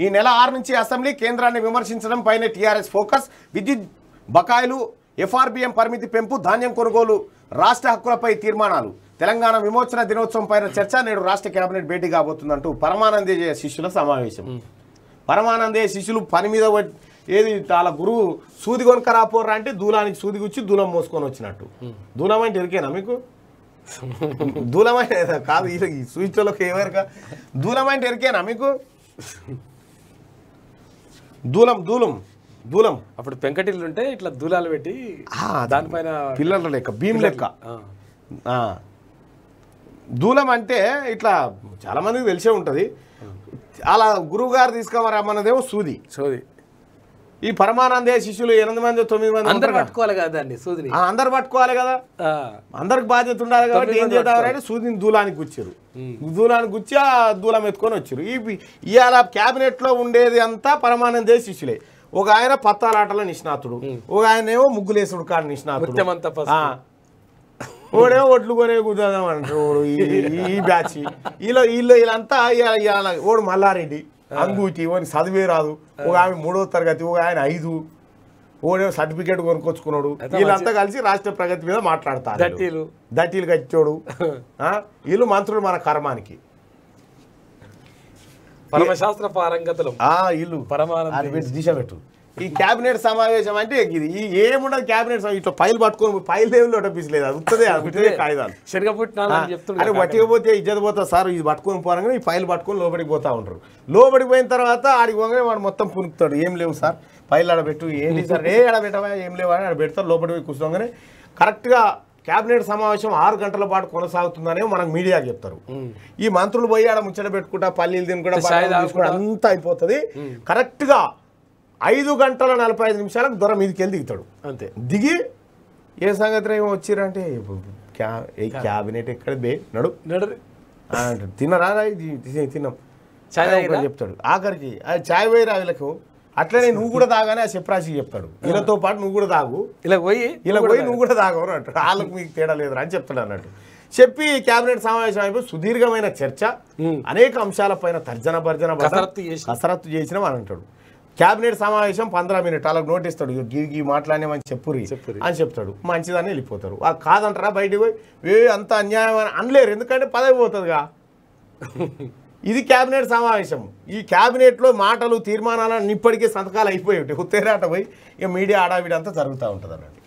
ఈ నెల ఆరు నుంచి అసెంబ్లీ కేంద్రాన్ని విమర్శించడం పైన టీఆర్ఎస్ ఫోకస్ విద్యుత్ బకాయిలు ఎఫ్ఆర్బిఎం పరిమితి పెంపు ధాన్యం కొనుగోలు రాష్ట్ర హక్కులపై తీర్మానాలు తెలంగాణ విమోచన దినోత్సవం పైన చర్చ నేడు రాష్ట్ర కేబినెట్ భేటీ కాబోతుందంటూ పరమానందేయ శిష్యుల సమావేశం పరమానందేయ శిష్యులు పని మీద ఏది వాళ్ళ గురువు సూది కొనుక రాపోర్రా అంటే దూలానికి సూది కూర్చి దూలం మోసుకొని వచ్చినట్టు దూలం అంటే ఇరికేనా మీకు దూలమైన కాదు ఈ సూచనలకు దూలం దూలమైన ఎరికేనా మీకు దూలం దూలం దూలం అప్పుడు పెంకటిల్లు ఉంటే ఇట్లా దూలాలు పెట్టి దానిపైన పిల్లల లెక్క భీమ్ లెక్క దూలం అంటే ఇట్లా చాలామందికి తెలిసే ఉంటుంది అలా గురువుగారు తీసుకురమ్మన్నదేమో సూది సూది ఈ పరమానందే శిష్యులు ఎనిమిది మంది తొమ్మిది మంది అందరు పట్టుకోవాలి కదా దాన్ని సూదిని అందరు పట్టుకోవాలి కదా అందరికి బాధ్యత ఉండాలి కాబట్టి ఏం చేద్దామని సూదిని దూలానికి గుచ్చారు దూలానికి వచ్చి ఆ దూలం ఎత్తుకొని వచ్చారు ఈ ఇవాళ లో ఉండేది అంతా పరమానందే శిష్యులే ఒక ఆయన పత్తాలాటల నిష్ణాతుడు ఒక ఆయన ఏమో ముగ్గులేసుడు కాడు నిష్ణాతుడు ఓడే ఒట్లు కొనే కూర్చోదామంటారు ఈ బ్యాచ్ వీళ్ళు వీళ్ళు వీళ్ళంతా ఇవాళ ఓడు మల్లారెడ్డి అంగూటి ఓని చదివే రాదు ఒక ఆమె మూడో తరగతి ఒక ఆయన ఐదు ఓడే సర్టిఫికేట్ కొనుక్కొచ్చుకున్నాడు వీళ్ళంతా కలిసి రాష్ట్ర ప్రగతి మీద మాట్లాడతారు దట్టీలు కట్టాడు కచ్చోడు వీళ్ళు మంత్రులు మన కర్మానికి పరమశాస్త్ర పారంగతలు ఇల్లు పరమాన దిశ పెట్టు ఈ క్యాబినెట్ సమావేశం అంటే ఇది ఏముండదు క్యాబినెట్ ఇట్లా పైలు పట్టుకొని పైలు దేవుళ్ళు అటపిసలేదు అది ఉత్తదే అది కాగితాలు అరే పట్టుకపోతే ఇజ్జత పోతా సార్ ఇది పట్టుకొని పోనగానే ఈ పైలు పట్టుకొని లోపలికి పోతా ఉంటారు లోపలికి పోయిన తర్వాత ఆడికి పోగానే వాడు మొత్తం పునుకుతాడు ఏం లేవు సార్ పైలు ఆడబెట్టు ఏంటి సార్ ఏ పెట్టవా ఏం లేవు అని ఆడ పెడతారు లోపలికి పోయి కూర్చోగానే కరెక్ట్గా క్యాబినెట్ సమావేశం ఆరు గంటల పాటు కొనసాగుతుందనే మనకు మీడియా చెప్తారు ఈ మంత్రులు పోయి ఆడ ముచ్చట పెట్టుకుంటా పల్లీలు తినుకుంటా అంతా అయిపోతుంది కరెక్ట్గా ఐదు గంటల నలభై ఐదు నిమిషాలకు దొర మీదకి వెళ్ళి దిగుతాడు అంతే దిగి ఏ సంగతి ఏమో వచ్చిరంటే ఏ క్యాబినెట్ ఎక్కడ బే నడు నడు తిన్నరా తిన్నాం చాయ్ చెప్తాడు ఆఖరికి అది ఛాయ్ పోయి రావిలకు అట్లనే నువ్వు కూడా తాగానే ఆ చెప్పరాశికి చెప్తాడు వీళ్ళతో పాటు నువ్వు కూడా తాగు ఇలా పోయి ఇలా పోయి నువ్వు కూడా తాగవరు అంటారు వాళ్ళకు మీకు తేడా లేదురా అని చెప్తాడు అన్నట్టు చెప్పి కేబినెట్ సమావేశం అయిపోయి సుదీర్ఘమైన చర్చ అనేక అంశాలపైన తర్జన భర్జన కసరత్తు చేసిన అని అంటాడు క్యాబినెట్ సమావేశం పంద్రా మినిట్ అలా నోటిస్తాడు ఈ మాట్లాడేమని చెప్పురి అని చెప్తాడు మంచిదని వెళ్ళిపోతారు ఆ కాదంటారా బయటికి పోయి ఏ అంత అన్యాయం అని అనలేరు ఎందుకంటే పదవి పోతుందిగా ఇది క్యాబినెట్ సమావేశం ఈ క్యాబినెట్లో మాటలు తీర్మానాలు ఇప్పటికే సంతకాలు అయిపోయి ఉంటాయి ఉత్తేరాట పోయి ఇక మీడియా ఆడావిడంతా జరుగుతూ ఉంటుంది అన్నట్టు